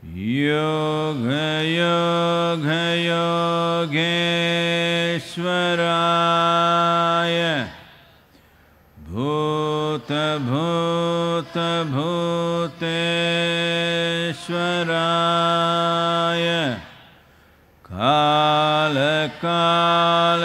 योग गयोगेश्वराय भूत भूत भूते काल काल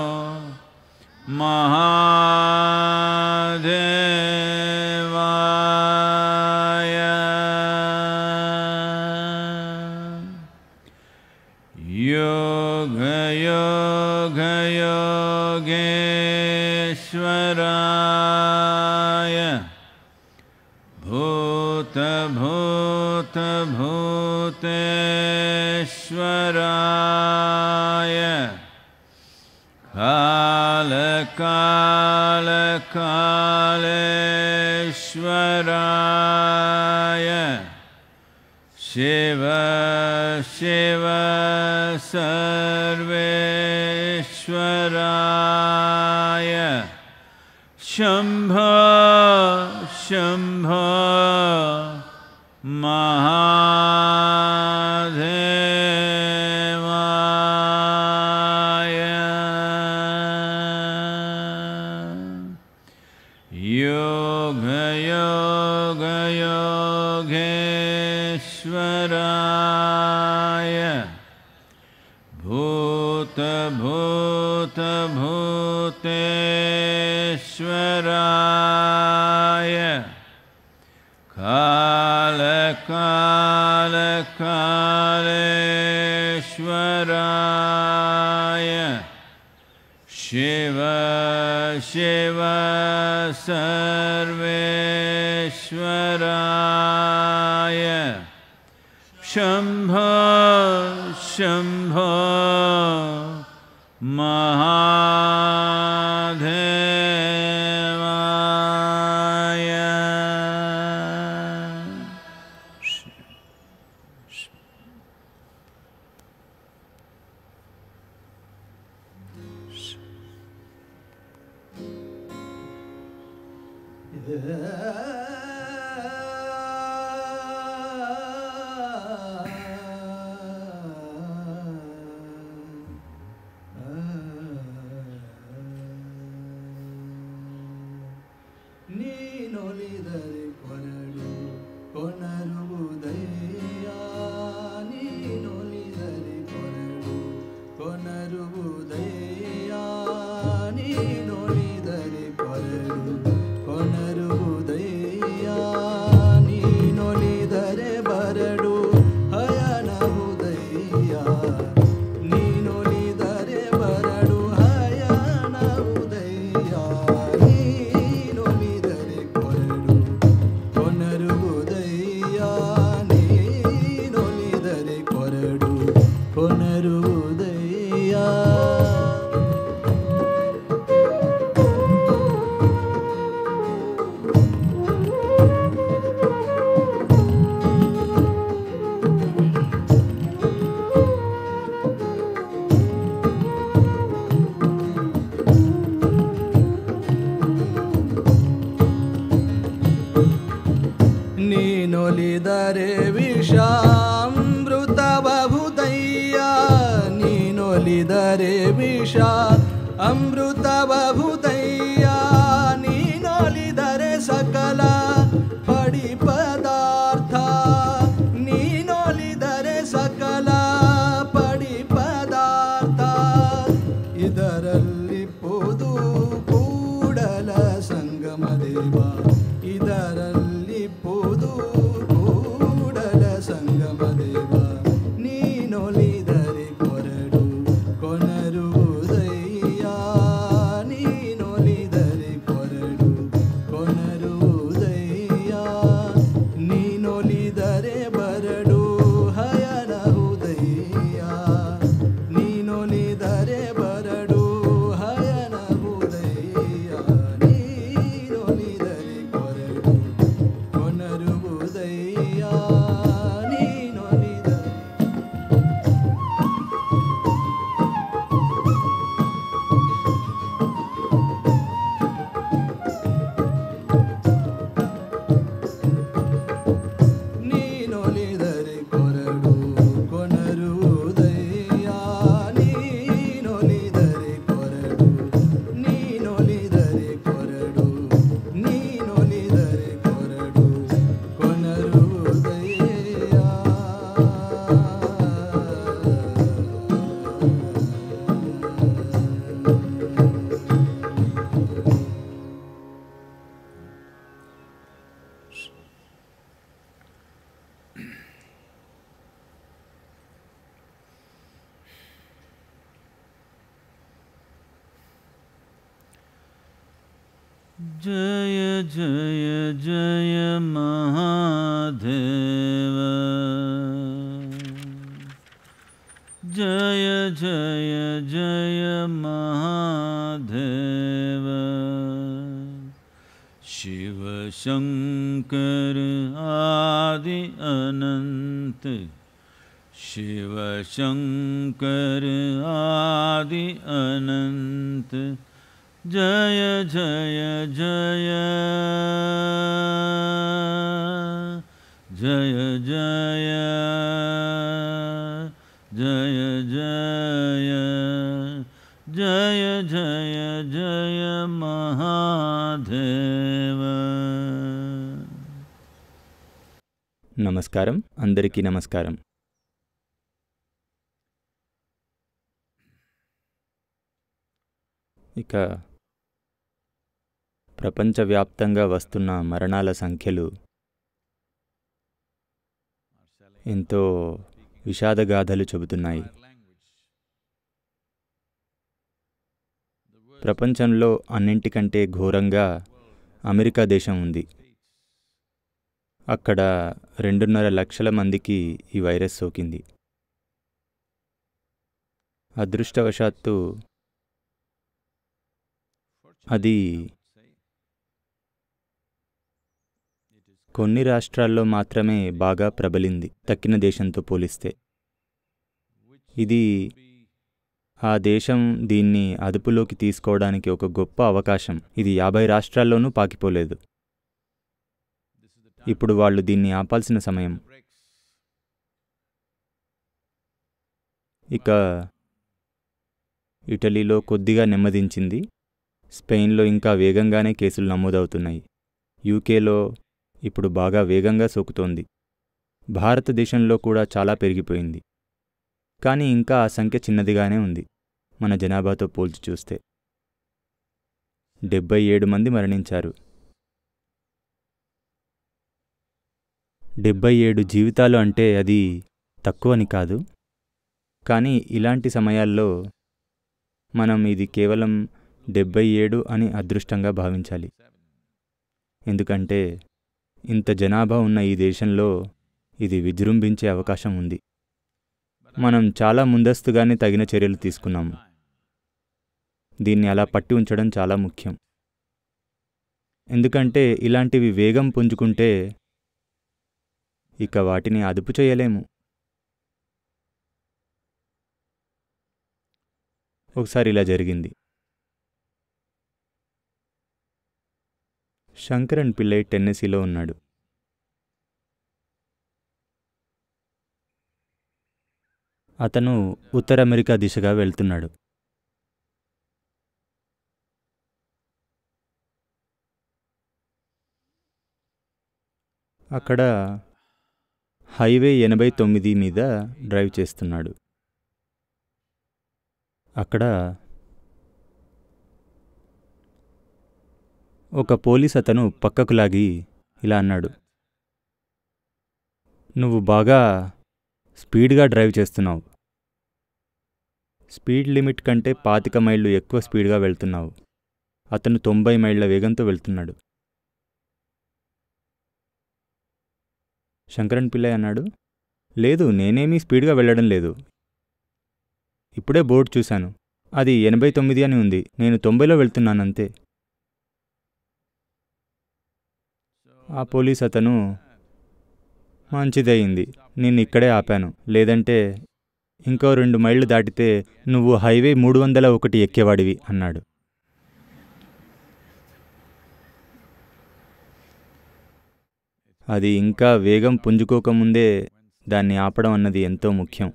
काल भूतभूतेश्वराय कालकालकालेश्वराय शिव शिव सर्वेश्वराय शंभ शंभ राय कालकालकालराय शिव शिव सर्वेश्वराय शम्भ शम्भ Yeah. నమస్కారం అందరికీ నమస్కారం ఇక ప్రపంచవ్యాప్తంగా వస్తున్న మరణాల సంఖ్యలు ఎంతో విషాదగాథలు చెబుతున్నాయి ప్రపంచంలో అన్నింటికంటే ఘోరంగా అమెరికా దేశం ఉంది అక్కడ రెండున్నర లక్షల మందికి ఈ వైరస్ సోకింది అదృష్టవశాత్తు అది కొన్ని రాష్ట్రాల్లో మాత్రమే బాగా ప్రబలింది తక్కిన దేశంతో పోలిస్తే ఇది ఆ దేశం దీన్ని అదుపులోకి తీసుకోవడానికి ఒక గొప్ప అవకాశం ఇది యాభై రాష్ట్రాల్లోనూ పాకిపోలేదు ఇప్పుడు వాళ్ళు దీన్ని ఆపాల్సిన సమయం ఇక ఇటలీలో కొద్దిగా నెమ్మదించింది స్పెయిన్లో ఇంకా వేగంగానే కేసులు నమోదవుతున్నాయి యూకేలో ఇప్పుడు బాగా వేగంగా సోకుతోంది భారతదేశంలో కూడా చాలా పెరిగిపోయింది కానీ ఇంకా ఆ సంఖ్య చిన్నదిగానే ఉంది మన జనాభాతో పోల్చి చూస్తే డెబ్బై ఏడు మంది మరణించారు డెబ్బై ఏడు జీవితాలు అంటే అది తక్కువని కాదు కానీ ఇలాంటి సమయాల్లో మనం ఇది కేవలం డెబ్బై ఏడు అని అదృష్టంగా భావించాలి ఎందుకంటే ఇంత జనాభా ఉన్న ఈ దేశంలో ఇది విజృంభించే అవకాశం ఉంది మనం చాలా ముందస్తుగానే తగిన చర్యలు తీసుకున్నాము దీన్ని అలా పట్టి ఉంచడం చాలా ముఖ్యం ఎందుకంటే ఇలాంటివి వేగం పుంజుకుంటే ఇక వాటిని అదుపు చేయలేము ఒకసారి ఇలా జరిగింది శంకరన్ పిల్లై టెన్నెసీలో ఉన్నాడు అతను ఉత్తర అమెరికా దిశగా వెళ్తున్నాడు అక్కడ హైవే ఎనభై తొమ్మిది మీద డ్రైవ్ చేస్తున్నాడు అక్కడ ఒక పోలీస్ అతను పక్కకు లాగి ఇలా అన్నాడు నువ్వు బాగా స్పీడ్గా డ్రైవ్ చేస్తున్నావు స్పీడ్ లిమిట్ కంటే పాతిక మైళ్ళు ఎక్కువ స్పీడ్గా వెళ్తున్నావు అతను తొంభై మైళ్ళ వేగంతో వెళ్తున్నాడు శంకరన్ పిల్లయ్య అన్నాడు లేదు నేనేమీ స్పీడ్గా వెళ్ళడం లేదు ఇప్పుడే బోర్డ్ చూశాను అది ఎనభై తొమ్మిది అని ఉంది నేను తొంభైలో వెళ్తున్నానంతే ఆ పోలీస్ అతను మంచిదయ్యింది నేను ఇక్కడే ఆపాను లేదంటే ఇంకో రెండు మైళ్ళు దాటితే నువ్వు హైవే మూడు వందల ఒకటి ఎక్కేవాడివి అన్నాడు అది ఇంకా వేగం పుంజుకోకముందే దాన్ని ఆపడం అన్నది ఎంతో ముఖ్యం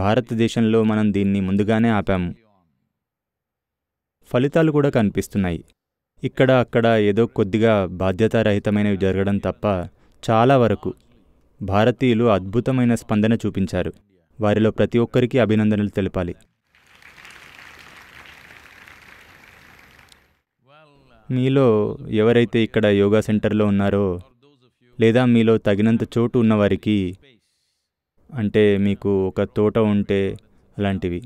భారతదేశంలో మనం దీన్ని ముందుగానే ఆపాము ఫలితాలు కూడా కనిపిస్తున్నాయి ఇక్కడ అక్కడ ఏదో కొద్దిగా బాధ్యతారహితమైనవి జరగడం తప్ప చాలా వరకు భారతీయులు అద్భుతమైన స్పందన చూపించారు వారిలో ప్రతి ఒక్కరికి అభినందనలు తెలపాలి మీలో ఎవరైతే ఇక్కడ యోగా సెంటర్లో ఉన్నారో లేదా మీలో తగినంత చోటు ఉన్నవారికి అంటే మీకు ఒక తోట ఉంటే అలాంటివి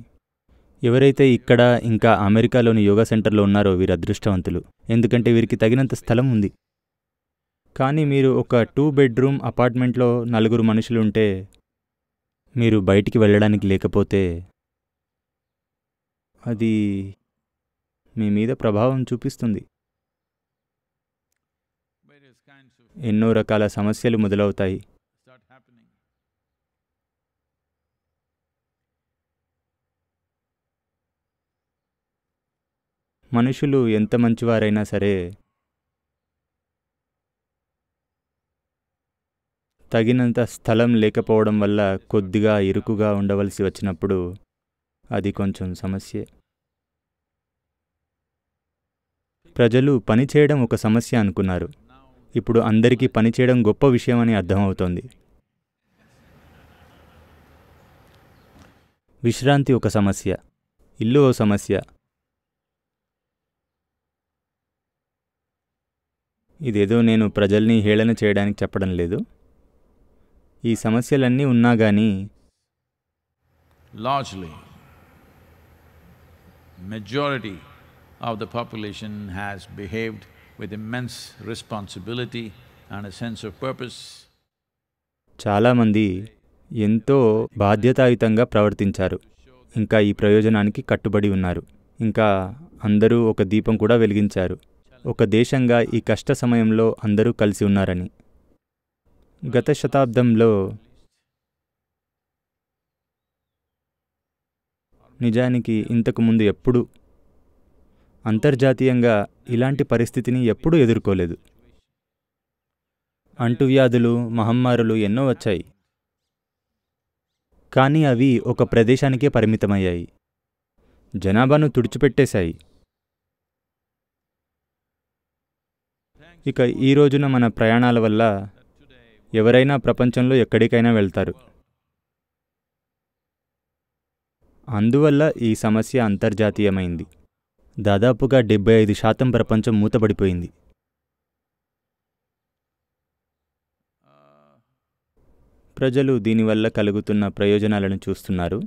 ఎవరైతే ఇక్కడ ఇంకా అమెరికాలోని యోగా సెంటర్లో ఉన్నారో వీరు అదృష్టవంతులు ఎందుకంటే వీరికి తగినంత స్థలం ఉంది కానీ మీరు ఒక టూ బెడ్రూమ్ అపార్ట్మెంట్లో నలుగురు మనుషులు ఉంటే మీరు బయటికి వెళ్ళడానికి లేకపోతే అది మీ మీద ప్రభావం చూపిస్తుంది ఎన్నో రకాల సమస్యలు మొదలవుతాయి మనుషులు ఎంత మంచివారైనా సరే తగినంత స్థలం లేకపోవడం వల్ల కొద్దిగా ఇరుకుగా ఉండవలసి వచ్చినప్పుడు అది కొంచెం సమస్యే ప్రజలు పనిచేయడం ఒక సమస్య అనుకున్నారు ఇప్పుడు అందరికీ పనిచేయడం గొప్ప విషయం అని అర్థమవుతోంది విశ్రాంతి ఒక సమస్య ఇల్లు ఓ సమస్య ఇదేదో నేను ప్రజల్ని హేళన చేయడానికి చెప్పడం లేదు ఈ సమస్యలన్నీ ఉన్నా కానీ largely majority of the population has behaved with immense responsibility and a sense of purpose. చాలామంది ఎంతో బాధ్యతాయుతంగా ప్రవర్తించారు ఇంకా ఈ ప్రయోజనానికి కట్టుబడి ఉన్నారు ఇంకా అందరూ ఒక దీపం కూడా వెలిగించారు ఒక దేశంగా ఈ కష్ట సమయంలో అందరూ కలిసి ఉన్నారని గత శతాబ్దంలో నిజానికి ఇంతకుముందు ఎప్పుడూ అంతర్జాతీయంగా ఇలాంటి పరిస్థితిని ఎప్పుడూ ఎదుర్కోలేదు అంటువ్యాధులు మహమ్మారులు ఎన్నో వచ్చాయి కానీ అవి ఒక ప్రదేశానికే పరిమితమయ్యాయి జనాభాను తుడిచిపెట్టేశాయి ఇక ఈ రోజున మన ప్రయాణాల వల్ల ఎవరైనా ప్రపంచంలో ఎక్కడికైనా వెళ్తారు అందువల్ల ఈ సమస్య అంతర్జాతీయమైంది దాదాపుగా డెబ్బై ఐదు శాతం ప్రపంచం మూతబడిపోయింది ప్రజలు దీనివల్ల కలుగుతున్న ప్రయోజనాలను చూస్తున్నారు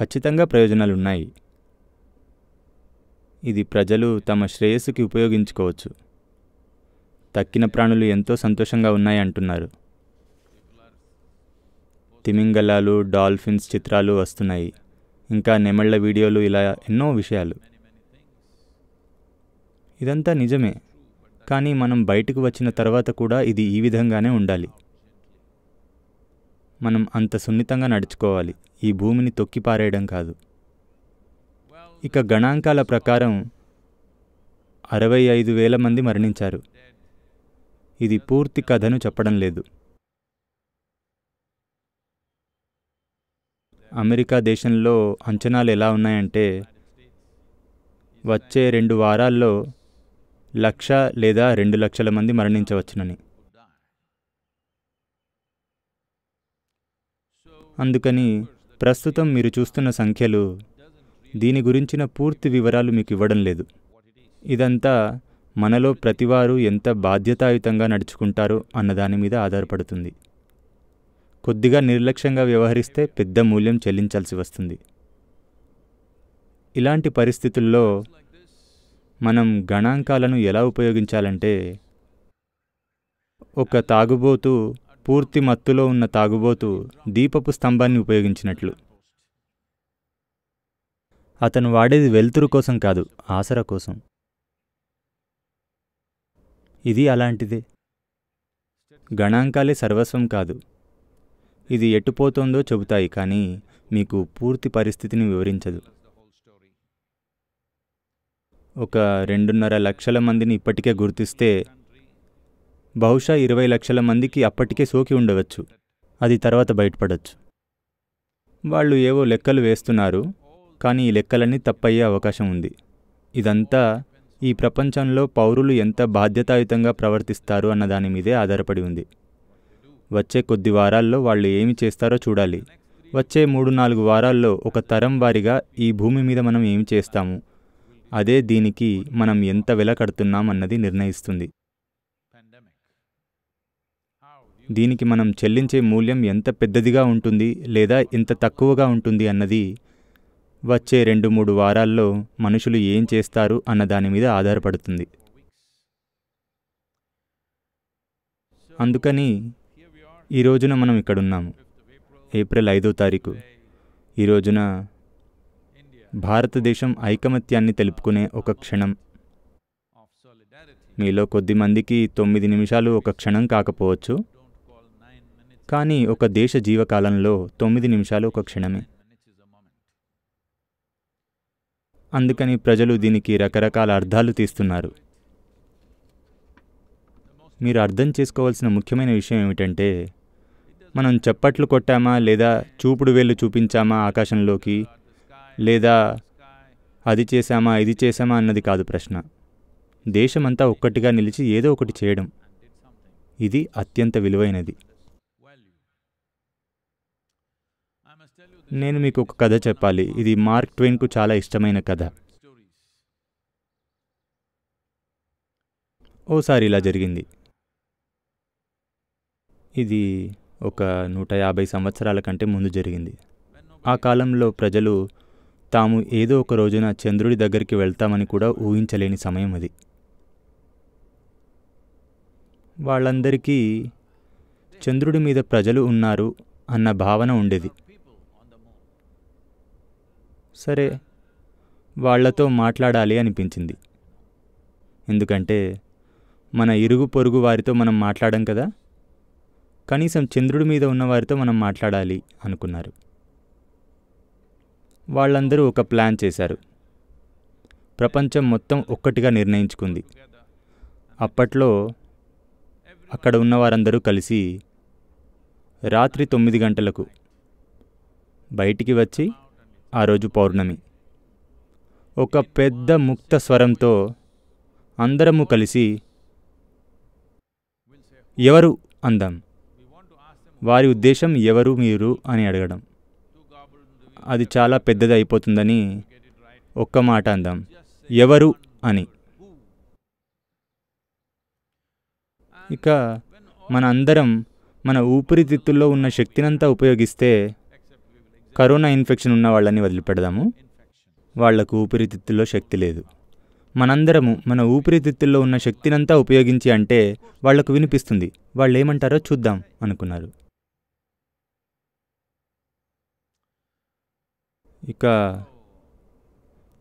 ఖచ్చితంగా ప్రయోజనాలున్నాయి ఇది ప్రజలు తమ శ్రేయస్సుకి ఉపయోగించుకోవచ్చు తక్కిన ప్రాణులు ఎంతో సంతోషంగా ఉన్నాయి అంటున్నారు తిమింగలాలు డాల్ఫిన్స్ చిత్రాలు వస్తున్నాయి ఇంకా నెమళ్ల వీడియోలు ఇలా ఎన్నో విషయాలు ఇదంతా నిజమే కానీ మనం బయటకు వచ్చిన తర్వాత కూడా ఇది ఈ విధంగానే ఉండాలి మనం అంత సున్నితంగా నడుచుకోవాలి ఈ భూమిని తొక్కి పారేయడం కాదు ఇక గణాంకాల ప్రకారం అరవై ఐదు వేల మంది మరణించారు ఇది పూర్తి కథను చెప్పడం లేదు అమెరికా దేశంలో అంచనాలు ఎలా ఉన్నాయంటే వచ్చే రెండు వారాల్లో లక్ష లేదా రెండు లక్షల మంది మరణించవచ్చునని అందుకని ప్రస్తుతం మీరు చూస్తున్న సంఖ్యలు దీని గురించిన పూర్తి వివరాలు మీకు ఇవ్వడం లేదు ఇదంతా మనలో ప్రతివారు ఎంత బాధ్యతాయుతంగా నడుచుకుంటారో అన్నదాని మీద ఆధారపడుతుంది కొద్దిగా నిర్లక్ష్యంగా వ్యవహరిస్తే పెద్ద మూల్యం చెల్లించాల్సి వస్తుంది ఇలాంటి పరిస్థితుల్లో మనం గణాంకాలను ఎలా ఉపయోగించాలంటే ఒక తాగుబోతు పూర్తి మత్తులో ఉన్న తాగుబోతు దీపపు స్తంభాన్ని ఉపయోగించినట్లు అతను వాడేది వెలుతురు కోసం కాదు ఆసర కోసం ఇది అలాంటిదే గణాంకాలే సర్వస్వం కాదు ఇది ఎటుపోతోందో చెబుతాయి కానీ మీకు పూర్తి పరిస్థితిని వివరించదు ఒక రెండున్నర లక్షల మందిని ఇప్పటికే గుర్తిస్తే బహుశా ఇరవై లక్షల మందికి అప్పటికే సోకి ఉండవచ్చు అది తర్వాత బయటపడవచ్చు వాళ్ళు ఏవో లెక్కలు వేస్తున్నారు కానీ ఈ లెక్కలన్నీ తప్పయ్యే అవకాశం ఉంది ఇదంతా ఈ ప్రపంచంలో పౌరులు ఎంత బాధ్యతాయుతంగా ప్రవర్తిస్తారు అన్న దాని మీదే ఆధారపడి ఉంది వచ్చే కొద్ది వారాల్లో వాళ్ళు ఏమి చేస్తారో చూడాలి వచ్చే మూడు నాలుగు వారాల్లో ఒక తరం వారిగా ఈ భూమి మీద మనం ఏమి చేస్తాము అదే దీనికి మనం ఎంత వెల కడుతున్నాం అన్నది నిర్ణయిస్తుంది దీనికి మనం చెల్లించే మూల్యం ఎంత పెద్దదిగా ఉంటుంది లేదా ఎంత తక్కువగా ఉంటుంది అన్నది వచ్చే రెండు మూడు వారాల్లో మనుషులు ఏం చేస్తారు అన్న దాని మీద ఆధారపడుతుంది అందుకని ఈ రోజున మనం ఇక్కడున్నాము ఏప్రిల్ ఐదో తారీఖు ఈ రోజున భారతదేశం ఐకమత్యాన్ని తెలుపుకునే ఒక క్షణం మీలో కొద్దిమందికి తొమ్మిది నిమిషాలు ఒక క్షణం కాకపోవచ్చు కానీ ఒక దేశ జీవకాలంలో తొమ్మిది నిమిషాలు ఒక క్షణమే అందుకని ప్రజలు దీనికి రకరకాల అర్థాలు తీస్తున్నారు మీరు అర్థం చేసుకోవాల్సిన ముఖ్యమైన విషయం ఏమిటంటే మనం చప్పట్లు కొట్టామా లేదా చూపుడు వేళ్ళు చూపించామా ఆకాశంలోకి లేదా అది చేశామా ఇది చేశామా అన్నది కాదు ప్రశ్న దేశమంతా ఒక్కటిగా నిలిచి ఏదో ఒకటి చేయడం ఇది అత్యంత విలువైనది నేను మీకు ఒక కథ చెప్పాలి ఇది మార్క్ ట్వెయిన్కు చాలా ఇష్టమైన కథ ఓసారి ఇలా జరిగింది ఇది ఒక నూట యాభై సంవత్సరాల కంటే ముందు జరిగింది ఆ కాలంలో ప్రజలు తాము ఏదో ఒక రోజున చంద్రుడి దగ్గరికి వెళ్తామని కూడా ఊహించలేని సమయం అది వాళ్ళందరికీ చంద్రుడి మీద ప్రజలు ఉన్నారు అన్న భావన ఉండేది సరే వాళ్లతో మాట్లాడాలి అనిపించింది ఎందుకంటే మన ఇరుగు పొరుగు వారితో మనం మాట్లాడం కదా కనీసం చంద్రుడి మీద ఉన్న వారితో మనం మాట్లాడాలి అనుకున్నారు వాళ్ళందరూ ఒక ప్లాన్ చేశారు ప్రపంచం మొత్తం ఒక్కటిగా నిర్ణయించుకుంది అప్పట్లో అక్కడ ఉన్న వారందరూ కలిసి రాత్రి తొమ్మిది గంటలకు బయటికి వచ్చి ఆ రోజు పౌర్ణమి ఒక పెద్ద ముక్త స్వరంతో అందరము కలిసి ఎవరు అందాం వారి ఉద్దేశం ఎవరు మీరు అని అడగడం అది చాలా పెద్దది అయిపోతుందని ఒక్క మాట అందాం ఎవరు అని ఇక మన అందరం మన ఊపిరితిత్తుల్లో ఉన్న శక్తినంతా ఉపయోగిస్తే కరోనా ఇన్ఫెక్షన్ ఉన్న వాళ్ళని వదిలిపెడదాము వాళ్లకు ఊపిరితిత్తుల్లో శక్తి లేదు మనందరము మన ఊపిరితిత్తుల్లో ఉన్న శక్తినంతా ఉపయోగించి అంటే వాళ్లకు వినిపిస్తుంది వాళ్ళు ఏమంటారో చూద్దాం అనుకున్నారు ఇక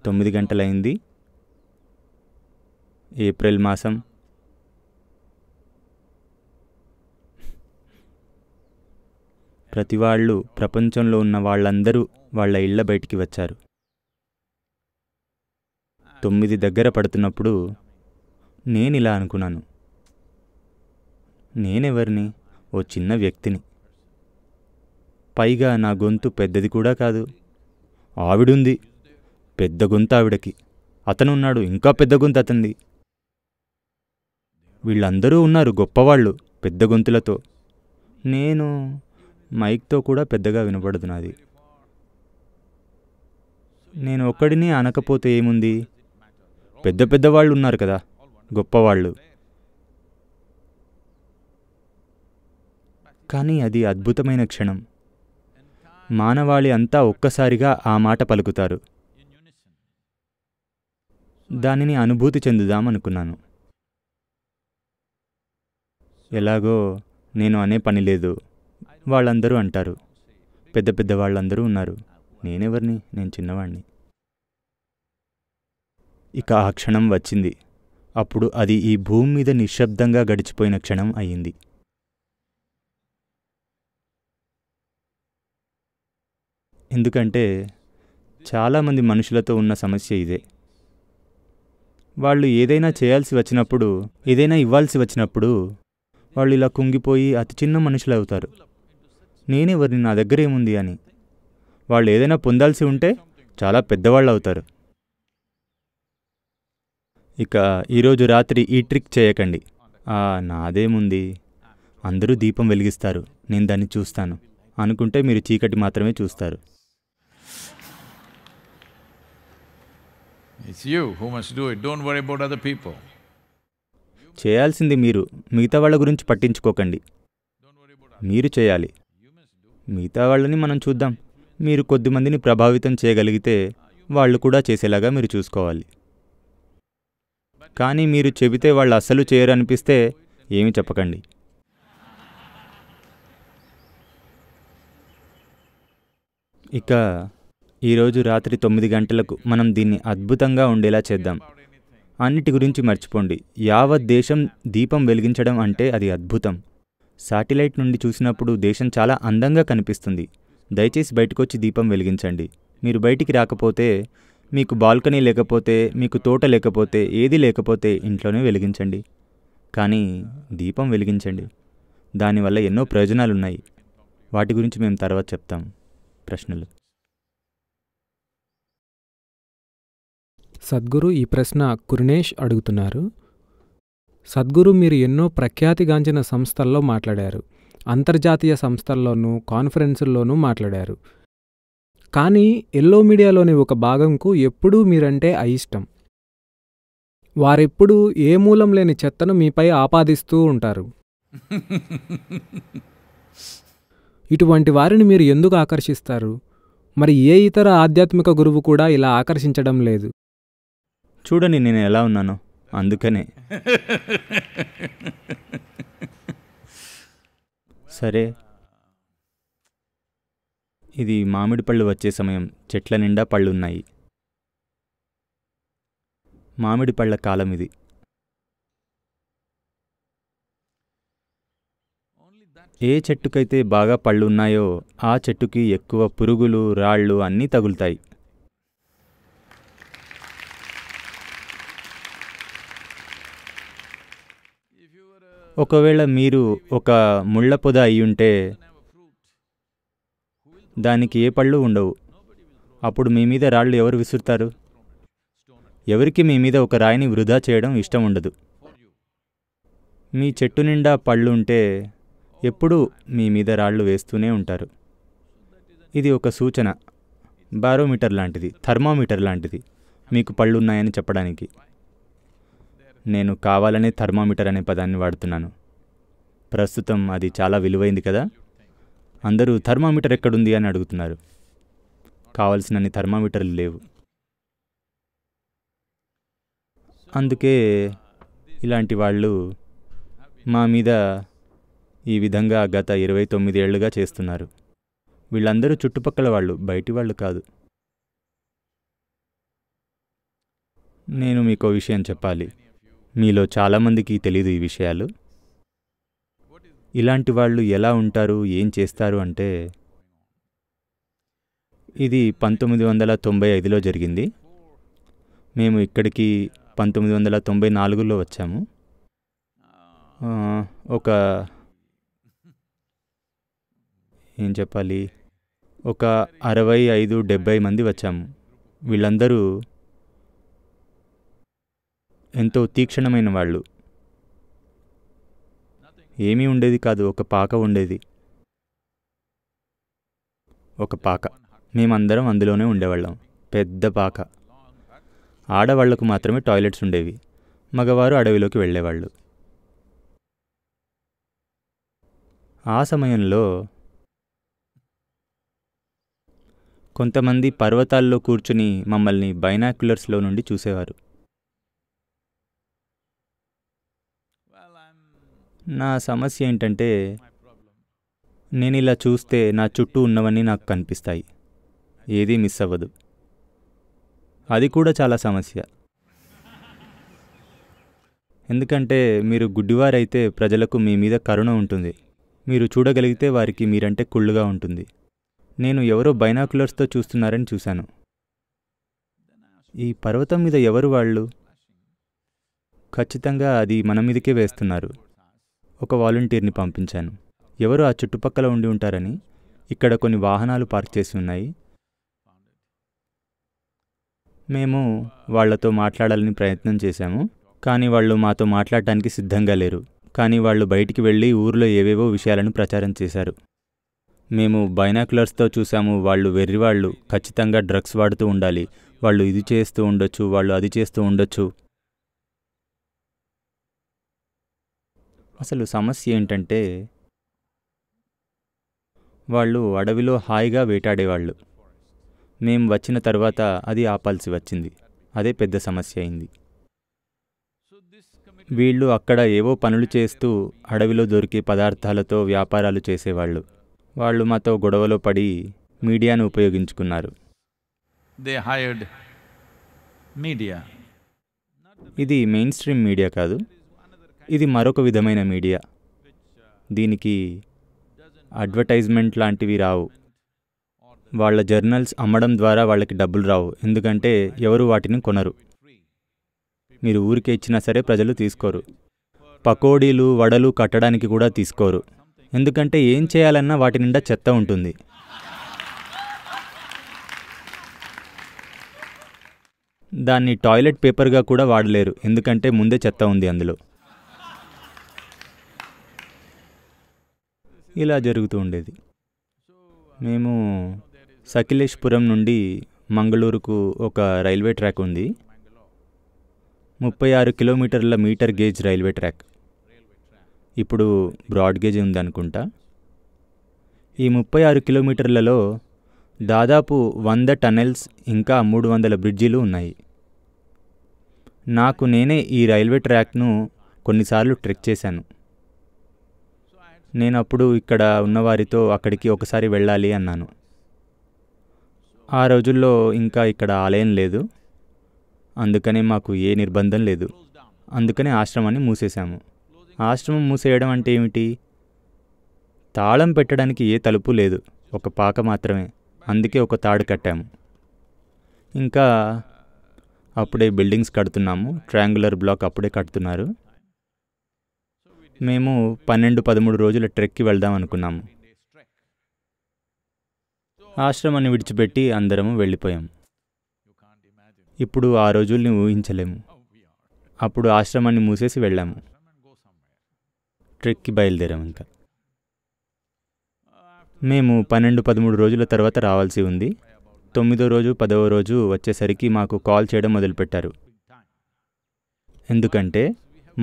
తొమ్మిది గంటలైంది ఏప్రిల్ మాసం ప్రతి వాళ్ళు ప్రపంచంలో ఉన్న వాళ్ళందరూ వాళ్ళ ఇళ్ళ బయటికి వచ్చారు తొమ్మిది దగ్గర పడుతున్నప్పుడు నేను ఇలా అనుకున్నాను నేనెవరిని ఓ చిన్న వ్యక్తిని పైగా నా గొంతు పెద్దది కూడా కాదు ఆవిడుంది పెద్ద గొంత ఆవిడకి అతనున్నాడు ఇంకా పెద్ద గొంతు అతంది వీళ్ళందరూ ఉన్నారు గొప్పవాళ్ళు పెద్ద గొంతులతో నేను మైక్తో కూడా పెద్దగా వినపడదు నాది నేను ఒక్కడిని అనకపోతే ఏముంది పెద్ద పెద్దవాళ్ళు ఉన్నారు కదా గొప్పవాళ్ళు కానీ అది అద్భుతమైన క్షణం మానవాళి అంతా ఒక్కసారిగా ఆ మాట పలుకుతారు దానిని అనుభూతి చెందుదాం అనుకున్నాను ఎలాగో నేను అనే పని లేదు వాళ్ళందరూ అంటారు పెద్ద పెద్ద వాళ్ళందరూ ఉన్నారు నేనెవరిని నేను చిన్నవాణ్ణి ఇక ఆ క్షణం వచ్చింది అప్పుడు అది ఈ భూమి మీద నిశ్శబ్దంగా గడిచిపోయిన క్షణం అయ్యింది ఎందుకంటే చాలామంది మనుషులతో ఉన్న సమస్య ఇదే వాళ్ళు ఏదైనా చేయాల్సి వచ్చినప్పుడు ఏదైనా ఇవ్వాల్సి వచ్చినప్పుడు వాళ్ళు ఇలా కుంగిపోయి అతి చిన్న మనుషులు అవుతారు నేనెవరిని నా దగ్గర ఏముంది అని వాళ్ళు ఏదైనా పొందాల్సి ఉంటే చాలా పెద్దవాళ్ళు అవుతారు ఇక ఈరోజు రాత్రి ఈ ట్రిక్ చేయకండి నాదేముంది అందరూ దీపం వెలిగిస్తారు నేను దాన్ని చూస్తాను అనుకుంటే మీరు చీకటి మాత్రమే చూస్తారు It's you who చేయాల్సింది మీరు మిగతా వాళ్ళ గురించి పట్టించుకోకండి మీరు చేయాలి మిగతా వాళ్ళని మనం చూద్దాం మీరు కొద్దిమందిని ప్రభావితం చేయగలిగితే వాళ్ళు కూడా చేసేలాగా మీరు చూసుకోవాలి కానీ మీరు చెబితే వాళ్ళు అస్సలు చేయరనిపిస్తే ఏమి చెప్పకండి ఇక ఈరోజు రాత్రి తొమ్మిది గంటలకు మనం దీన్ని అద్భుతంగా ఉండేలా చేద్దాం అన్నిటి గురించి మర్చిపోండి యావత్ దేశం దీపం వెలిగించడం అంటే అది అద్భుతం శాటిలైట్ నుండి చూసినప్పుడు దేశం చాలా అందంగా కనిపిస్తుంది దయచేసి బయటకొచ్చి దీపం వెలిగించండి మీరు బయటికి రాకపోతే మీకు బాల్కనీ లేకపోతే మీకు తోట లేకపోతే ఏది లేకపోతే ఇంట్లోనే వెలిగించండి కానీ దీపం వెలిగించండి దానివల్ల ఎన్నో ప్రయోజనాలున్నాయి వాటి గురించి మేము తర్వాత చెప్తాం ప్రశ్నలు సద్గురు ఈ ప్రశ్న కురుణేష్ అడుగుతున్నారు సద్గురు మీరు ఎన్నో ప్రఖ్యాతిగాంచిన సంస్థల్లో మాట్లాడారు అంతర్జాతీయ సంస్థల్లోనూ కాన్ఫరెన్సుల్లోనూ మాట్లాడారు కానీ ఎల్లో మీడియాలోని ఒక భాగంకు ఎప్పుడూ మీరంటే అయిష్టం వారెప్పుడూ ఏ మూలం లేని చెత్తను మీపై ఆపాదిస్తూ ఉంటారు ఇటువంటి వారిని మీరు ఎందుకు ఆకర్షిస్తారు మరి ఏ ఇతర ఆధ్యాత్మిక గురువు కూడా ఇలా ఆకర్షించడం లేదు చూడని నేను ఎలా ఉన్నానో అందుకనే సరే ఇది మామిడి పళ్ళు వచ్చే సమయం చెట్ల నిండా పళ్ళున్నాయి మామిడి పళ్ళ కాలం ఇది ఏ చెట్టుకైతే బాగా పళ్ళున్నాయో ఆ చెట్టుకి ఎక్కువ పురుగులు రాళ్ళు అన్నీ తగులుతాయి ఒకవేళ మీరు ఒక ముళ్ళ పొద అయి ఉంటే దానికి ఏ పళ్ళు ఉండవు అప్పుడు మీ మీద రాళ్ళు ఎవరు విసురుతారు ఎవరికి మీ మీద ఒక రాయిని వృధా చేయడం ఇష్టం ఉండదు మీ చెట్టు నిండా పళ్ళు ఉంటే ఎప్పుడూ మీ మీద రాళ్ళు వేస్తూనే ఉంటారు ఇది ఒక సూచన బారోమీటర్ లాంటిది థర్మామీటర్ లాంటిది మీకు పళ్ళు ఉన్నాయని చెప్పడానికి నేను కావాలనే థర్మామీటర్ అనే పదాన్ని వాడుతున్నాను ప్రస్తుతం అది చాలా విలువైంది కదా అందరూ థర్మామీటర్ ఎక్కడుంది అని అడుగుతున్నారు కావలసినన్ని థర్మామీటర్లు లేవు అందుకే ఇలాంటి వాళ్ళు మా మీద ఈ విధంగా గత ఇరవై తొమ్మిది ఏళ్లుగా చేస్తున్నారు వీళ్ళందరూ చుట్టుపక్కల వాళ్ళు బయటి వాళ్ళు కాదు నేను మీకు విషయం చెప్పాలి మీలో చాలామందికి తెలియదు ఈ విషయాలు ఇలాంటి వాళ్ళు ఎలా ఉంటారు ఏం చేస్తారు అంటే ఇది పంతొమ్మిది వందల తొంభై ఐదులో జరిగింది మేము ఇక్కడికి పంతొమ్మిది వందల తొంభై నాలుగులో వచ్చాము ఒక ఏం చెప్పాలి ఒక అరవై ఐదు డెబ్బై మంది వచ్చాము వీళ్ళందరూ ఎంతో తీక్షణమైన వాళ్ళు ఏమీ ఉండేది కాదు ఒక పాక ఉండేది ఒక పాక మేమందరం అందులోనే ఉండేవాళ్ళం పెద్ద పాక ఆడవాళ్లకు మాత్రమే టాయిలెట్స్ ఉండేవి మగవారు అడవిలోకి వెళ్ళేవాళ్ళు ఆ సమయంలో కొంతమంది పర్వతాల్లో కూర్చుని మమ్మల్ని బైనాక్యులర్స్లో నుండి చూసేవారు నా సమస్య ఏంటంటే నేను ఇలా చూస్తే నా చుట్టూ ఉన్నవన్నీ నాకు కనిపిస్తాయి ఏదీ మిస్ అవ్వదు అది కూడా చాలా సమస్య ఎందుకంటే మీరు గుడ్డివారైతే ప్రజలకు మీ మీద కరుణ ఉంటుంది మీరు చూడగలిగితే వారికి మీరంటే కుళ్ళుగా ఉంటుంది నేను ఎవరో బైనాకులర్స్తో చూస్తున్నారని చూశాను ఈ పర్వతం మీద ఎవరు వాళ్ళు ఖచ్చితంగా అది మన మీదకే వేస్తున్నారు ఒక వాలంటీర్ని పంపించాను ఎవరు ఆ చుట్టుపక్కల ఉండి ఉంటారని ఇక్కడ కొన్ని వాహనాలు పార్క్ చేసి ఉన్నాయి మేము వాళ్లతో మాట్లాడాలని ప్రయత్నం చేశాము కానీ వాళ్ళు మాతో మాట్లాడటానికి సిద్ధంగా లేరు కానీ వాళ్ళు బయటికి వెళ్ళి ఊర్లో ఏవేవో విషయాలను ప్రచారం చేశారు మేము బైనాక్యులర్స్తో చూసాము వాళ్ళు వెర్రివాళ్ళు ఖచ్చితంగా డ్రగ్స్ వాడుతూ ఉండాలి వాళ్ళు ఇది చేస్తూ ఉండొచ్చు వాళ్ళు అది చేస్తూ ఉండొచ్చు అసలు సమస్య ఏంటంటే వాళ్ళు అడవిలో హాయిగా వేటాడేవాళ్ళు మేం వచ్చిన తర్వాత అది ఆపాల్సి వచ్చింది అదే పెద్ద సమస్య అయింది వీళ్ళు అక్కడ ఏవో పనులు చేస్తూ అడవిలో దొరికే పదార్థాలతో వ్యాపారాలు చేసేవాళ్ళు వాళ్ళు మాతో గొడవలో పడి మీడియాను ఉపయోగించుకున్నారు దే హైర్డ్ మీడియా ఇది మెయిన్ స్ట్రీమ్ మీడియా కాదు ఇది మరొక విధమైన మీడియా దీనికి అడ్వర్టైజ్మెంట్ లాంటివి రావు వాళ్ళ జర్నల్స్ అమ్మడం ద్వారా వాళ్ళకి డబ్బులు రావు ఎందుకంటే ఎవరు వాటిని కొనరు మీరు ఊరికే ఇచ్చినా సరే ప్రజలు తీసుకోరు పకోడీలు వడలు కట్టడానికి కూడా తీసుకోరు ఎందుకంటే ఏం చేయాలన్నా వాటి నిండా చెత్త ఉంటుంది దాన్ని టాయిలెట్ పేపర్గా కూడా వాడలేరు ఎందుకంటే ముందే చెత్త ఉంది అందులో ఇలా జరుగుతూ ఉండేది మేము సకిలేష్పురం నుండి మంగళూరుకు ఒక రైల్వే ట్రాక్ ఉంది ముప్పై ఆరు కిలోమీటర్ల మీటర్ గేజ్ రైల్వే ట్రాక్ ఇప్పుడు బ్రాడ్ గేజ్ ఉందనుకుంటా ఈ ముప్పై ఆరు కిలోమీటర్లలో దాదాపు వంద టనెల్స్ ఇంకా మూడు వందల బ్రిడ్జీలు ఉన్నాయి నాకు నేనే ఈ రైల్వే ట్రాక్ను కొన్నిసార్లు ట్రెక్ చేశాను నేను అప్పుడు ఇక్కడ ఉన్నవారితో అక్కడికి ఒకసారి వెళ్ళాలి అన్నాను ఆ రోజుల్లో ఇంకా ఇక్కడ ఆలయం లేదు అందుకనే మాకు ఏ నిర్బంధం లేదు అందుకనే ఆశ్రమాన్ని మూసేశాము ఆశ్రమం మూసేయడం అంటే ఏమిటి తాళం పెట్టడానికి ఏ తలుపు లేదు ఒక పాక మాత్రమే అందుకే ఒక తాడు కట్టాము ఇంకా అప్పుడే బిల్డింగ్స్ కడుతున్నాము ట్రయాంగులర్ బ్లాక్ అప్పుడే కడుతున్నారు మేము పన్నెండు పదమూడు రోజుల ట్రెక్కి వెళ్దాం అనుకున్నాము ఆశ్రమాన్ని విడిచిపెట్టి అందరము వెళ్ళిపోయాం ఇప్పుడు ఆ రోజుల్ని ఊహించలేము అప్పుడు ఆశ్రమాన్ని మూసేసి వెళ్ళాము ట్రెక్కి బయలుదేరాము ఇంకా మేము పన్నెండు పదమూడు రోజుల తర్వాత రావాల్సి ఉంది తొమ్మిదో రోజు పదవ రోజు వచ్చేసరికి మాకు కాల్ చేయడం మొదలుపెట్టారు ఎందుకంటే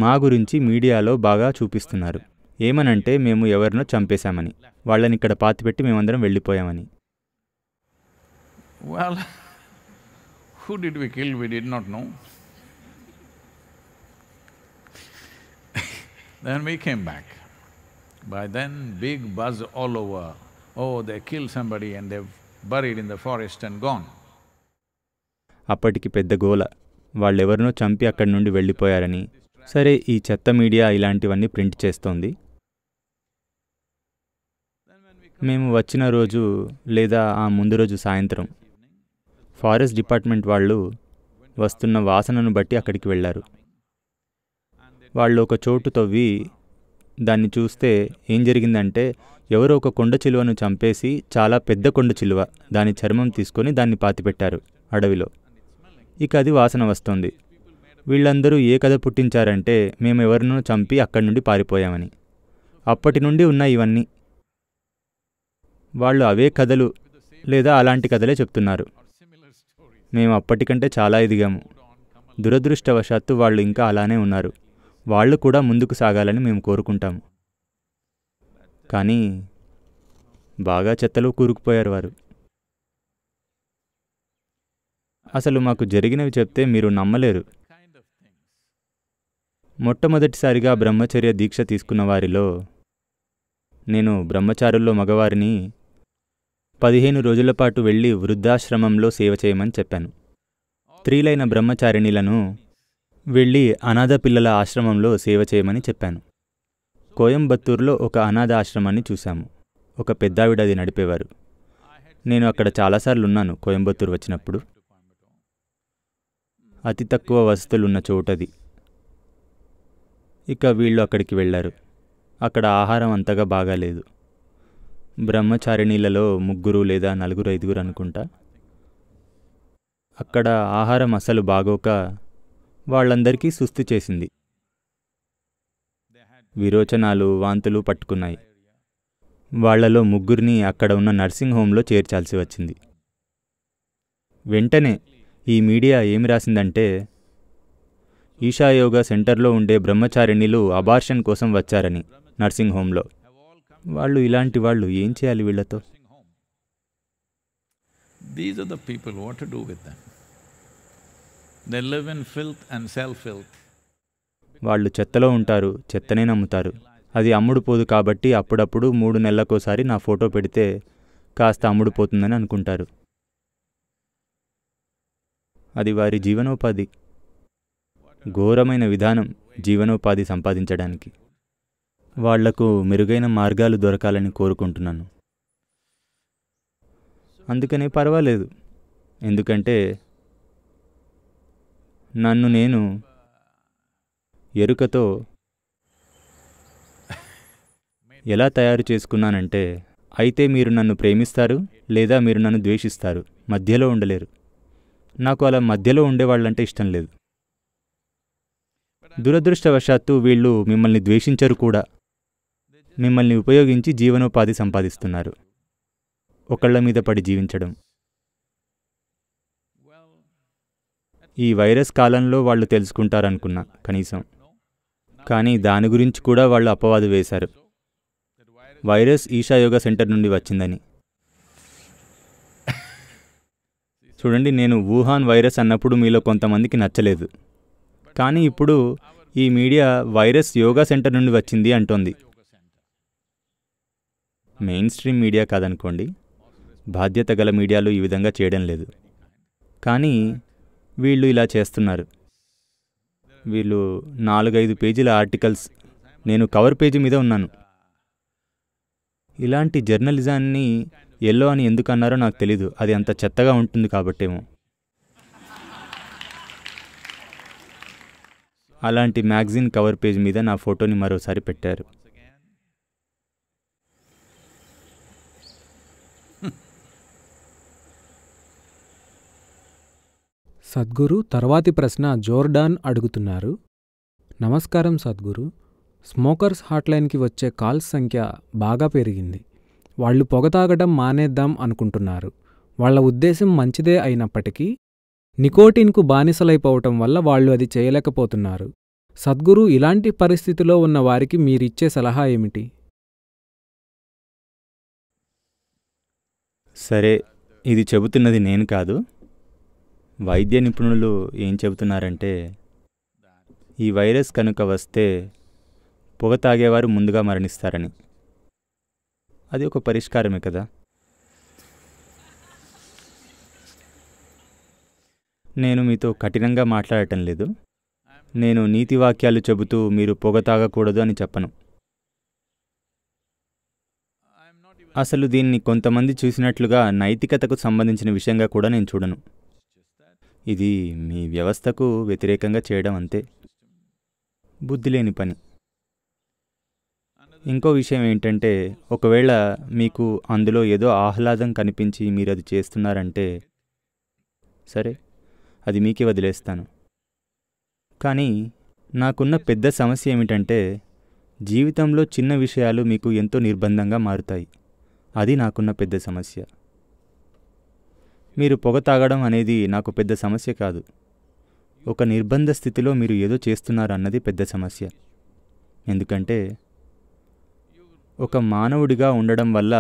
మా గురించి మీడియాలో బాగా చూపిస్తున్నారు ఏమనంటే మేము ఎవరినో చంపేశామని వాళ్ళని ఇక్కడ పాతిపెట్టి మేమందరం వెళ్ళిపోయామని Then we came back. By then, big buzz all over. Oh, they killed somebody and they've buried in the forest and gone. అప్పటికి పెద్ద గోల వాళ్ళెవరినో చంపి అక్కడి నుండి వెళ్ళిపోయారని సరే ఈ చెత్త మీడియా ఇలాంటివన్నీ ప్రింట్ చేస్తోంది మేము వచ్చిన రోజు లేదా ఆ ముందు రోజు సాయంత్రం ఫారెస్ట్ డిపార్ట్మెంట్ వాళ్ళు వస్తున్న వాసనను బట్టి అక్కడికి వెళ్ళారు వాళ్ళు ఒక చోటు తవ్వి దాన్ని చూస్తే ఏం జరిగిందంటే ఎవరో ఒక కొండ చిలువను చంపేసి చాలా పెద్ద కొండ చిలువ దాని చర్మం తీసుకొని దాన్ని పాతిపెట్టారు అడవిలో ఇక అది వాసన వస్తుంది వీళ్ళందరూ ఏ కథ పుట్టించారంటే మేము ఎవరినో చంపి అక్కడి నుండి పారిపోయామని అప్పటి నుండి ఉన్నాయి ఇవన్నీ వాళ్ళు అవే కథలు లేదా అలాంటి కథలే చెప్తున్నారు మేము అప్పటికంటే చాలా ఎదిగాము దురదృష్టవశాత్తు వాళ్ళు ఇంకా అలానే ఉన్నారు వాళ్ళు కూడా ముందుకు సాగాలని మేము కోరుకుంటాము కానీ బాగా చెత్తలో కూరుకుపోయారు వారు అసలు మాకు జరిగినవి చెప్తే మీరు నమ్మలేరు మొట్టమొదటిసారిగా బ్రహ్మచర్య దీక్ష తీసుకున్న వారిలో నేను బ్రహ్మచారుల్లో మగవారిని పదిహేను రోజుల పాటు వెళ్ళి వృద్ధాశ్రమంలో సేవ చేయమని చెప్పాను స్త్రీలైన బ్రహ్మచారిణీలను వెళ్ళి అనాథ పిల్లల ఆశ్రమంలో సేవ చేయమని చెప్పాను కోయంబత్తూరులో ఒక అనాథ ఆశ్రమాన్ని చూశాము ఒక పెద్దావిడ అది నడిపేవారు నేను అక్కడ చాలాసార్లు ఉన్నాను కోయంబత్తూరు వచ్చినప్పుడు అతి తక్కువ వసతులున్న చోటది ఇక వీళ్ళు అక్కడికి వెళ్ళారు అక్కడ ఆహారం అంతగా బాగాలేదు బ్రహ్మచారిణీలలో ముగ్గురు లేదా నలుగురు ఐదుగురు అనుకుంటా అక్కడ ఆహారం అసలు బాగోక వాళ్ళందరికీ సుస్థి చేసింది విరోచనాలు వాంతులు పట్టుకున్నాయి వాళ్లలో ముగ్గురిని అక్కడ ఉన్న నర్సింగ్ హోంలో చేర్చాల్సి వచ్చింది వెంటనే ఈ మీడియా ఏమి రాసిందంటే ఈశాయోగా సెంటర్లో ఉండే బ్రహ్మచారిణిలు అబార్షన్ కోసం వచ్చారని నర్సింగ్ హోంలో వాళ్ళు ఇలాంటి వాళ్ళు ఏం చేయాలి వీళ్ళతో these are the people what do with live in filth and filth వాళ్ళు చెత్తలో ఉంటారు చెత్తనే నమ్ముతారు అది అమ్ముడు పోదు కాబట్టి అప్పుడప్పుడు మూడు నెలలకోసారి నా ఫోటో పెడితే కాస్త అమ్ముడు పోతుందని అనుకుంటారు అది వారి జీవనోపాధి ఘోరమైన విధానం జీవనోపాధి సంపాదించడానికి వాళ్లకు మెరుగైన మార్గాలు దొరకాలని కోరుకుంటున్నాను అందుకనే పర్వాలేదు ఎందుకంటే నన్ను నేను ఎరుకతో ఎలా తయారు చేసుకున్నానంటే అయితే మీరు నన్ను ప్రేమిస్తారు లేదా మీరు నన్ను ద్వేషిస్తారు మధ్యలో ఉండలేరు నాకు అలా మధ్యలో ఉండేవాళ్ళంటే ఇష్టం లేదు దురదృష్టవశాత్తు వీళ్ళు మిమ్మల్ని ద్వేషించరు కూడా మిమ్మల్ని ఉపయోగించి జీవనోపాధి సంపాదిస్తున్నారు ఒకళ్ళ మీద పడి జీవించడం ఈ వైరస్ కాలంలో వాళ్ళు తెలుసుకుంటారనుకున్నా కనీసం కానీ దాని గురించి కూడా వాళ్ళు అపవాదు వేశారు వైరస్ ఈశాయోగ సెంటర్ నుండి వచ్చిందని చూడండి నేను వుహాన్ వైరస్ అన్నప్పుడు మీలో కొంతమందికి నచ్చలేదు కానీ ఇప్పుడు ఈ మీడియా వైరస్ యోగా సెంటర్ నుండి వచ్చింది అంటోంది మెయిన్ స్ట్రీమ్ మీడియా కాదనుకోండి బాధ్యత గల మీడియాలు ఈ విధంగా చేయడం లేదు కానీ వీళ్ళు ఇలా చేస్తున్నారు వీళ్ళు నాలుగైదు పేజీల ఆర్టికల్స్ నేను కవర్ పేజీ మీద ఉన్నాను ఇలాంటి జర్నలిజాన్ని ఎల్లో అని ఎందుకు అన్నారో నాకు తెలీదు అది అంత చెత్తగా ఉంటుంది కాబట్టేమో అలాంటి మ్యాగజైన్ కవర్ పేజ్ మీద నా ఫోటోని మరోసారి పెట్టారు సద్గురు తర్వాతి ప్రశ్న జోర్డాన్ అడుగుతున్నారు నమస్కారం సద్గురు స్మోకర్స్ హాట్లైన్కి వచ్చే కాల్స్ సంఖ్య బాగా పెరిగింది వాళ్ళు పొగ తాగడం మానేద్దాం అనుకుంటున్నారు వాళ్ళ ఉద్దేశం మంచిదే అయినప్పటికీ నికోటిన్కు బానిసలైపోవటం వల్ల వాళ్ళు అది చేయలేకపోతున్నారు సద్గురు ఇలాంటి పరిస్థితిలో ఉన్న వారికి మీరిచ్చే సలహా ఏమిటి సరే ఇది చెబుతున్నది నేను కాదు వైద్య నిపుణులు ఏం చెబుతున్నారంటే ఈ వైరస్ కనుక వస్తే పొగ తాగేవారు ముందుగా మరణిస్తారని అది ఒక పరిష్కారమే కదా నేను మీతో కఠినంగా మాట్లాడటం లేదు నేను నీతి వాక్యాలు చెబుతూ మీరు పొగ తాగకూడదు అని చెప్పను అసలు దీన్ని కొంతమంది చూసినట్లుగా నైతికతకు సంబంధించిన విషయంగా కూడా నేను చూడను ఇది మీ వ్యవస్థకు వ్యతిరేకంగా చేయడం అంతే బుద్ధి లేని పని ఇంకో విషయం ఏంటంటే ఒకవేళ మీకు అందులో ఏదో ఆహ్లాదం కనిపించి మీరు అది చేస్తున్నారంటే సరే అది మీకే వదిలేస్తాను కానీ నాకున్న పెద్ద సమస్య ఏమిటంటే జీవితంలో చిన్న విషయాలు మీకు ఎంతో నిర్బంధంగా మారుతాయి అది నాకున్న పెద్ద సమస్య మీరు పొగ తాగడం అనేది నాకు పెద్ద సమస్య కాదు ఒక నిర్బంధ స్థితిలో మీరు ఏదో చేస్తున్నారు అన్నది పెద్ద సమస్య ఎందుకంటే ఒక మానవుడిగా ఉండడం వల్ల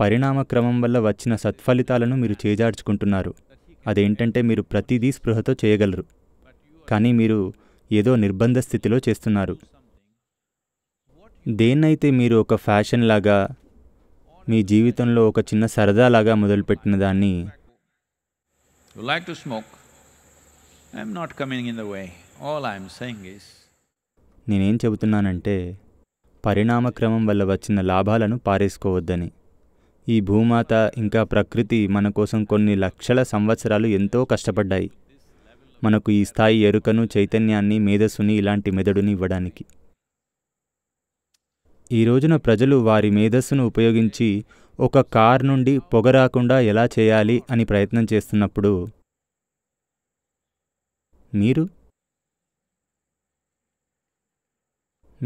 పరిణామ క్రమం వల్ల వచ్చిన సత్ఫలితాలను మీరు చేజార్చుకుంటున్నారు అదేంటంటే మీరు ప్రతిదీ స్పృహతో చేయగలరు కానీ మీరు ఏదో నిర్బంధ స్థితిలో చేస్తున్నారు దేన్నైతే మీరు ఒక ఫ్యాషన్ లాగా మీ జీవితంలో ఒక చిన్న సరదా లాగా మొదలుపెట్టిన దాన్ని like to smoke not in the నేనేం చెబుతున్నానంటే పరిణామక్రమం వల్ల వచ్చిన లాభాలను పారేసుకోవద్దని ఈ భూమాత ఇంకా ప్రకృతి మన కోసం కొన్ని లక్షల సంవత్సరాలు ఎంతో కష్టపడ్డాయి మనకు ఈ స్థాయి ఎరుకను చైతన్యాన్ని మేధస్సుని ఇలాంటి మెదడుని ఇవ్వడానికి ఈ రోజున ప్రజలు వారి మేధస్సును ఉపయోగించి ఒక కార్ నుండి పొగ రాకుండా ఎలా చేయాలి అని ప్రయత్నం చేస్తున్నప్పుడు మీరు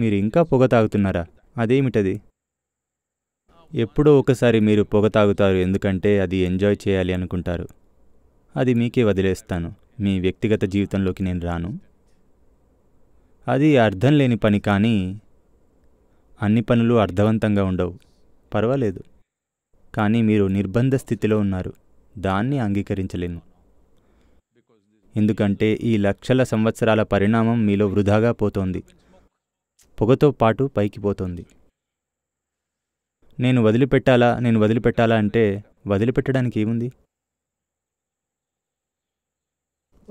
మీరు ఇంకా పొగ తాగుతున్నారా అదేమిటది ఎప్పుడో ఒకసారి మీరు పొగ తాగుతారు ఎందుకంటే అది ఎంజాయ్ చేయాలి అనుకుంటారు అది మీకే వదిలేస్తాను మీ వ్యక్తిగత జీవితంలోకి నేను రాను అది అర్థం లేని పని కానీ అన్ని పనులు అర్థవంతంగా ఉండవు పర్వాలేదు కానీ మీరు నిర్బంధ స్థితిలో ఉన్నారు దాన్ని అంగీకరించలేను ఎందుకంటే ఈ లక్షల సంవత్సరాల పరిణామం మీలో వృధాగా పోతోంది పొగతో పాటు పైకి పోతోంది నేను వదిలిపెట్టాలా నేను వదిలిపెట్టాలా అంటే వదిలిపెట్టడానికి ఏముంది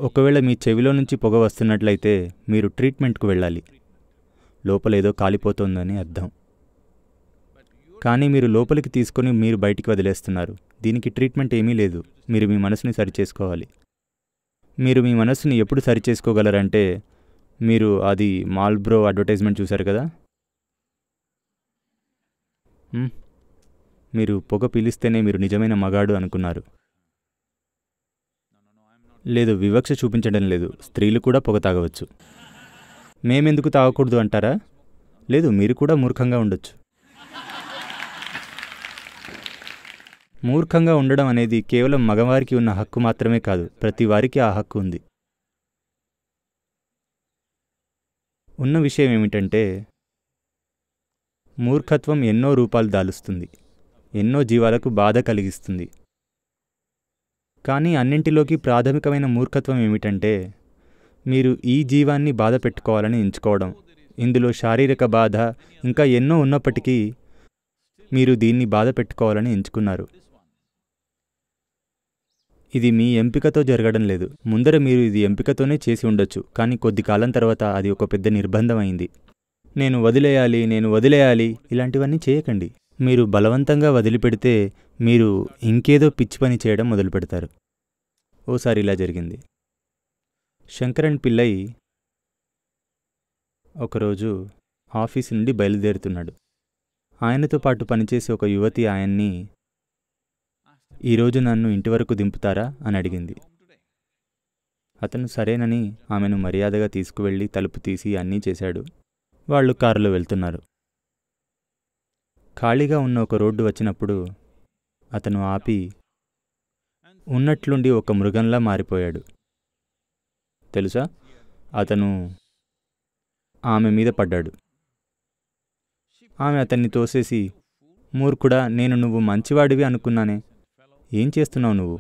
ఒకవేళ మీ చెవిలో నుంచి పొగ వస్తున్నట్లయితే మీరు ట్రీట్మెంట్కు వెళ్ళాలి లోపల ఏదో కాలిపోతుందని అర్థం కానీ మీరు లోపలికి తీసుకొని మీరు బయటికి వదిలేస్తున్నారు దీనికి ట్రీట్మెంట్ ఏమీ లేదు మీరు మీ మనసుని సరిచేసుకోవాలి మీరు మీ మనసుని ఎప్పుడు సరిచేసుకోగలరంటే మీరు అది మాల్బ్రో అడ్వర్టైజ్మెంట్ చూశారు కదా మీరు పొగ పీలిస్తేనే మీరు నిజమైన మగాడు అనుకున్నారు లేదు వివక్ష చూపించడం లేదు స్త్రీలు కూడా పొగ తాగవచ్చు మేమెందుకు తాగకూడదు అంటారా లేదు మీరు కూడా మూర్ఖంగా ఉండొచ్చు మూర్ఖంగా ఉండడం అనేది కేవలం మగవారికి ఉన్న హక్కు మాత్రమే కాదు ప్రతి వారికి ఆ హక్కు ఉంది ఉన్న విషయం ఏమిటంటే మూర్ఖత్వం ఎన్నో రూపాలు దాలుస్తుంది ఎన్నో జీవాలకు బాధ కలిగిస్తుంది కానీ అన్నింటిలోకి ప్రాథమికమైన మూర్ఖత్వం ఏమిటంటే మీరు ఈ జీవాన్ని బాధ పెట్టుకోవాలని ఎంచుకోవడం ఇందులో శారీరక బాధ ఇంకా ఎన్నో ఉన్నప్పటికీ మీరు దీన్ని బాధ పెట్టుకోవాలని ఎంచుకున్నారు ఇది మీ ఎంపికతో జరగడం లేదు ముందర మీరు ఇది ఎంపికతోనే చేసి ఉండొచ్చు కానీ కొద్ది కాలం తర్వాత అది ఒక పెద్ద నిర్బంధం అయింది నేను వదిలేయాలి నేను వదిలేయాలి ఇలాంటివన్నీ చేయకండి మీరు బలవంతంగా వదిలిపెడితే మీరు ఇంకేదో పిచ్చి పని చేయడం మొదలు పెడతారు ఓసారి ఇలా జరిగింది శంకరన్ పిల్లై ఒకరోజు ఆఫీస్ నుండి బయలుదేరుతున్నాడు ఆయనతో పాటు పనిచేసే ఒక యువతి ఆయన్ని ఈరోజు నన్ను ఇంటి వరకు దింపుతారా అని అడిగింది అతను సరేనని ఆమెను మర్యాదగా తీసుకువెళ్ళి తలుపు తీసి అన్నీ చేశాడు వాళ్ళు కారులో వెళ్తున్నారు ఖాళీగా ఉన్న ఒక రోడ్డు వచ్చినప్పుడు అతను ఆపి ఉన్నట్లుండి ఒక మృగంలా మారిపోయాడు తెలుసా అతను ఆమె మీద పడ్డాడు ఆమె అతన్ని తోసేసి మూర్ఖుడా నేను నువ్వు మంచివాడివి అనుకున్నానే ఏం చేస్తున్నావు నువ్వు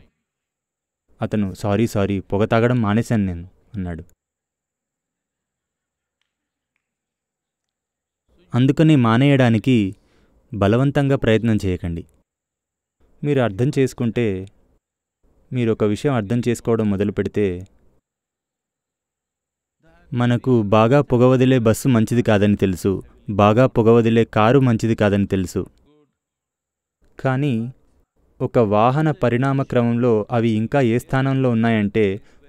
అతను సారీ సారీ పొగ తాగడం మానేశాను నేను అన్నాడు అందుకని మానేయడానికి బలవంతంగా ప్రయత్నం చేయకండి మీరు అర్థం చేసుకుంటే మీరు ఒక విషయం అర్థం చేసుకోవడం మొదలు పెడితే మనకు బాగా పొగవదిలే బస్సు మంచిది కాదని తెలుసు బాగా పొగవదిలే కారు మంచిది కాదని తెలుసు కానీ ఒక వాహన పరిణామ క్రమంలో అవి ఇంకా ఏ స్థానంలో ఉన్నాయంటే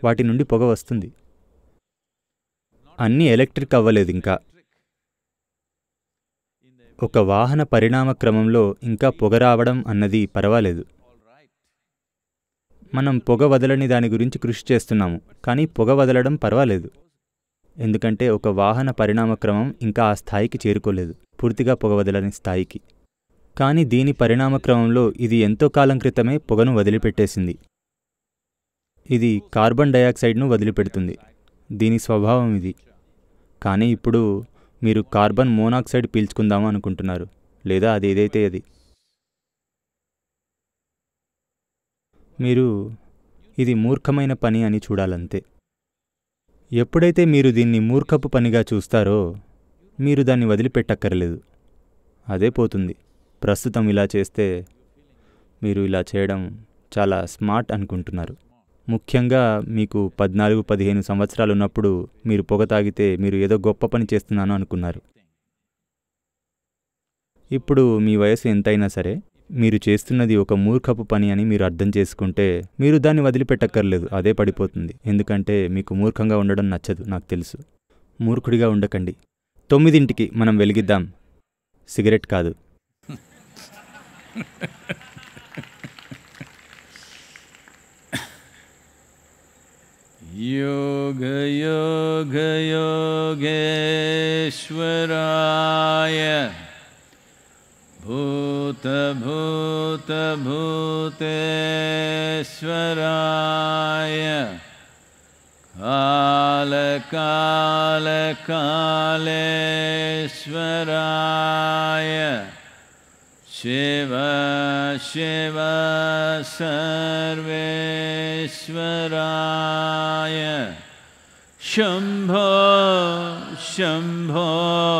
వాటి నుండి పొగ వస్తుంది అన్నీ ఎలక్ట్రిక్ అవ్వలేదు ఇంకా ఒక వాహన పరిణామ క్రమంలో ఇంకా పొగ రావడం అన్నది పర్వాలేదు మనం పొగ వదలని దాని గురించి కృషి చేస్తున్నాము కానీ పొగ వదలడం పర్వాలేదు ఎందుకంటే ఒక వాహన పరిణామ క్రమం ఇంకా ఆ స్థాయికి చేరుకోలేదు పూర్తిగా పొగ వదలని స్థాయికి కానీ దీని పరిణామ క్రమంలో ఇది ఎంతో కాలం క్రితమే పొగను వదిలిపెట్టేసింది ఇది కార్బన్ డయాక్సైడ్ను వదిలిపెడుతుంది దీని స్వభావం ఇది కానీ ఇప్పుడు మీరు కార్బన్ మోనాక్సైడ్ పీల్చుకుందామా అనుకుంటున్నారు లేదా అది ఏదైతే అది మీరు ఇది మూర్ఖమైన పని అని చూడాలంతే ఎప్పుడైతే మీరు దీన్ని మూర్ఖపు పనిగా చూస్తారో మీరు దాన్ని వదిలిపెట్టక్కర్లేదు అదే పోతుంది ప్రస్తుతం ఇలా చేస్తే మీరు ఇలా చేయడం చాలా స్మార్ట్ అనుకుంటున్నారు ముఖ్యంగా మీకు పద్నాలుగు పదిహేను సంవత్సరాలు ఉన్నప్పుడు మీరు పొగ తాగితే మీరు ఏదో గొప్ప పని చేస్తున్నాను అనుకున్నారు ఇప్పుడు మీ వయసు ఎంతైనా సరే మీరు చేస్తున్నది ఒక మూర్ఖపు పని అని మీరు అర్థం చేసుకుంటే మీరు దాన్ని వదిలిపెట్టక్కర్లేదు అదే పడిపోతుంది ఎందుకంటే మీకు మూర్ఖంగా ఉండడం నచ్చదు నాకు తెలుసు మూర్ఖుడిగా ఉండకండి తొమ్మిదింటికి మనం వెలిగిద్దాం సిగరెట్ కాదు योगयोगयोगेश्वराय भूत भूत भूतेय कालकालकालराय शेव शिव सर्वेश्वरा Shambha, Shambha.